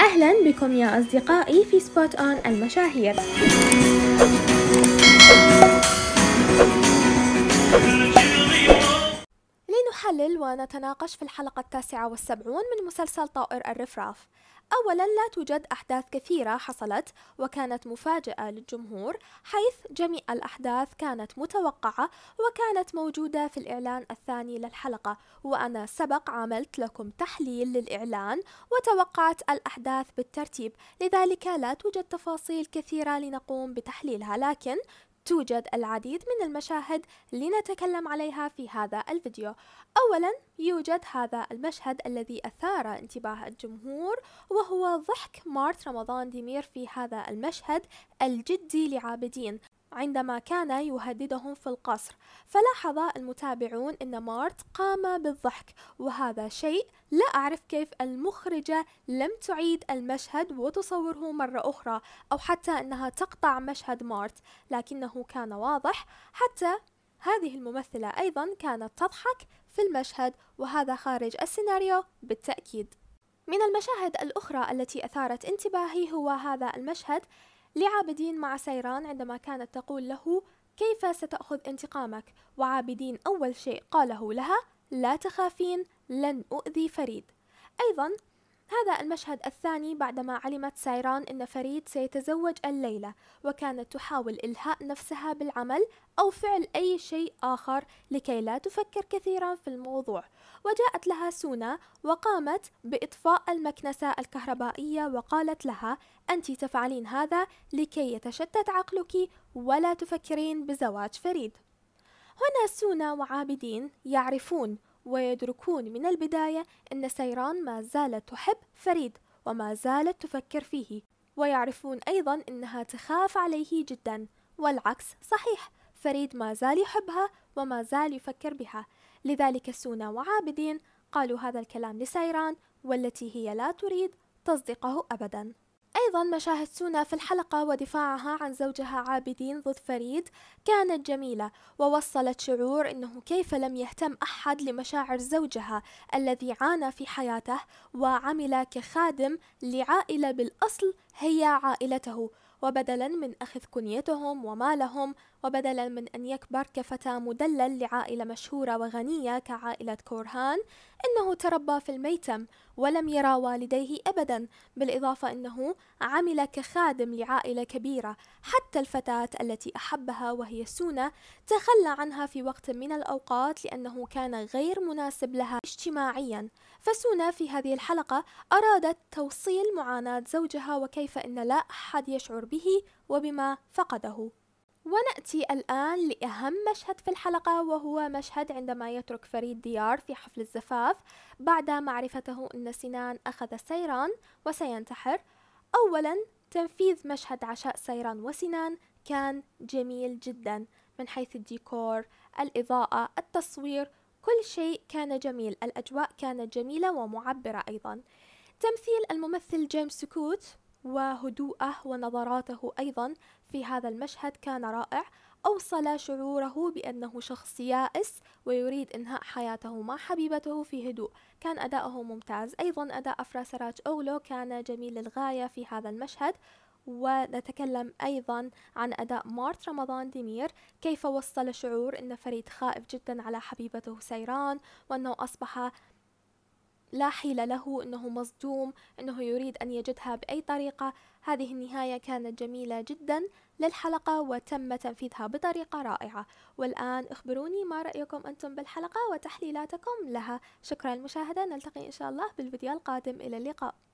أهلا بكم يا أصدقائي في سبوت أون المشاهير لنحلل ونتناقش في الحلقة التاسعة والسبعون من مسلسل طائر الرفراف أولا لا توجد أحداث كثيرة حصلت وكانت مفاجأة للجمهور حيث جميع الأحداث كانت متوقعة وكانت موجودة في الإعلان الثاني للحلقة وأنا سبق عملت لكم تحليل للإعلان وتوقعت الأحداث بالترتيب لذلك لا توجد تفاصيل كثيرة لنقوم بتحليلها لكن توجد العديد من المشاهد لنتكلم عليها في هذا الفيديو أولا يوجد هذا المشهد الذي أثار انتباه الجمهور وهو ضحك مارت رمضان ديمير في هذا المشهد الجدي لعابدين عندما كان يهددهم في القصر فلاحظ المتابعون ان مارت قام بالضحك وهذا شيء لا اعرف كيف المخرجه لم تعيد المشهد وتصوره مره اخرى او حتى انها تقطع مشهد مارت لكنه كان واضح حتى هذه الممثله ايضا كانت تضحك في المشهد وهذا خارج السيناريو بالتاكيد من المشاهد الاخرى التي اثارت انتباهي هو هذا المشهد لعابدين مع سيران عندما كانت تقول له كيف ستأخذ انتقامك؟ وعابدين أول شيء قاله لها لا تخافين لن أؤذي فريد أيضا هذا المشهد الثاني بعدما علمت سيران أن فريد سيتزوج الليلة وكانت تحاول إلهاء نفسها بالعمل أو فعل أي شيء آخر لكي لا تفكر كثيرا في الموضوع وجاءت لها سونا وقامت بإطفاء المكنسة الكهربائية وقالت لها أنت تفعلين هذا لكي يتشتت عقلك ولا تفكرين بزواج فريد هنا سونا وعابدين يعرفون ويدركون من البداية أن سيران ما زالت تحب فريد وما زالت تفكر فيه ويعرفون أيضا أنها تخاف عليه جدا والعكس صحيح فريد ما زال يحبها وما زال يفكر بها لذلك سونا وعابدين قالوا هذا الكلام لسيران والتي هي لا تريد تصديقه أبدا أيضا مشاهد سونا في الحلقة ودفاعها عن زوجها عابدين ضد فريد كانت جميلة ووصلت شعور أنه كيف لم يهتم أحد لمشاعر زوجها الذي عانى في حياته وعمل كخادم لعائلة بالأصل هي عائلته وبدلا من أخذ كنيتهم ومالهم وبدلا من أن يكبر كفتى مدلل لعائلة مشهورة وغنية كعائلة كورهان إنه تربى في الميتم ولم يرى والديه أبدا بالإضافة أنه عمل كخادم لعائلة كبيرة حتى الفتاة التي أحبها وهي سونا تخلى عنها في وقت من الأوقات لأنه كان غير مناسب لها اجتماعيا فسونا في هذه الحلقة أرادت توصيل معاناة زوجها وكيف كيف أن لا أحد يشعر به وبما فقده ونأتي الآن لأهم مشهد في الحلقة وهو مشهد عندما يترك فريد ديار في حفل الزفاف بعد معرفته أن سنان أخذ سيران وسينتحر أولا تنفيذ مشهد عشاء سيران وسنان كان جميل جدا من حيث الديكور الإضاءة التصوير كل شيء كان جميل الأجواء كانت جميلة ومعبرة أيضا تمثيل الممثل جيمس كوت وهدوءه ونظراته أيضا في هذا المشهد كان رائع أوصل شعوره بأنه شخص يائس ويريد إنهاء حياته مع حبيبته في هدوء كان أداؤه ممتاز أيضا أداء أفراسراج سراج أولو كان جميل للغاية في هذا المشهد ونتكلم أيضا عن أداء مارت رمضان ديمير كيف وصل شعور أن فريد خائف جدا على حبيبته سيران وأنه أصبح لا حيل له انه مصدوم انه يريد ان يجدها باي طريقه هذه النهايه كانت جميله جدا للحلقه وتم تنفيذها بطريقه رائعه والان اخبروني ما رايكم انتم بالحلقه وتحليلاتكم لها شكرا للمشاهده نلتقي ان شاء الله بالفيديو القادم الى اللقاء